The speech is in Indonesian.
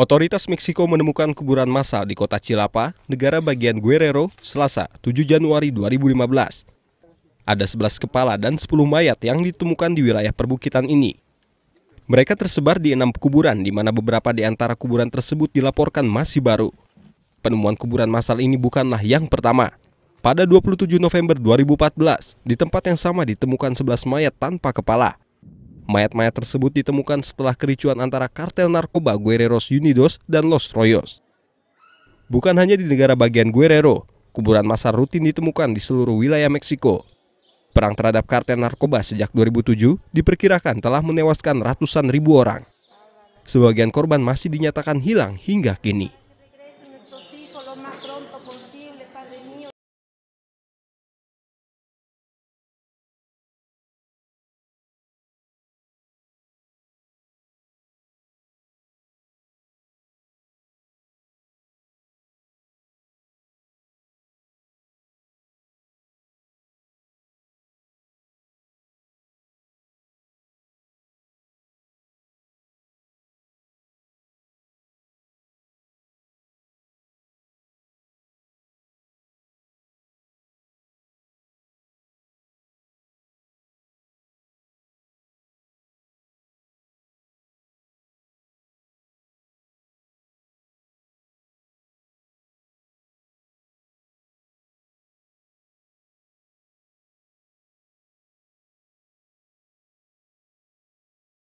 Otoritas Meksiko menemukan kuburan massal di kota Cilapa, negara bagian Guerrero, Selasa, 7 Januari 2015. Ada 11 kepala dan 10 mayat yang ditemukan di wilayah perbukitan ini. Mereka tersebar di enam kuburan, di mana beberapa di antara kuburan tersebut dilaporkan masih baru. Penemuan kuburan massal ini bukanlah yang pertama. Pada 27 November 2014, di tempat yang sama ditemukan 11 mayat tanpa kepala. Mayat-mayat tersebut ditemukan setelah kericuan antara kartel narkoba Guerreros Unidos dan Los Royos. Bukan hanya di negara bagian Guerrero, kuburan massal rutin ditemukan di seluruh wilayah Meksiko. Perang terhadap kartel narkoba sejak 2007 diperkirakan telah menewaskan ratusan ribu orang. Sebagian korban masih dinyatakan hilang hingga kini.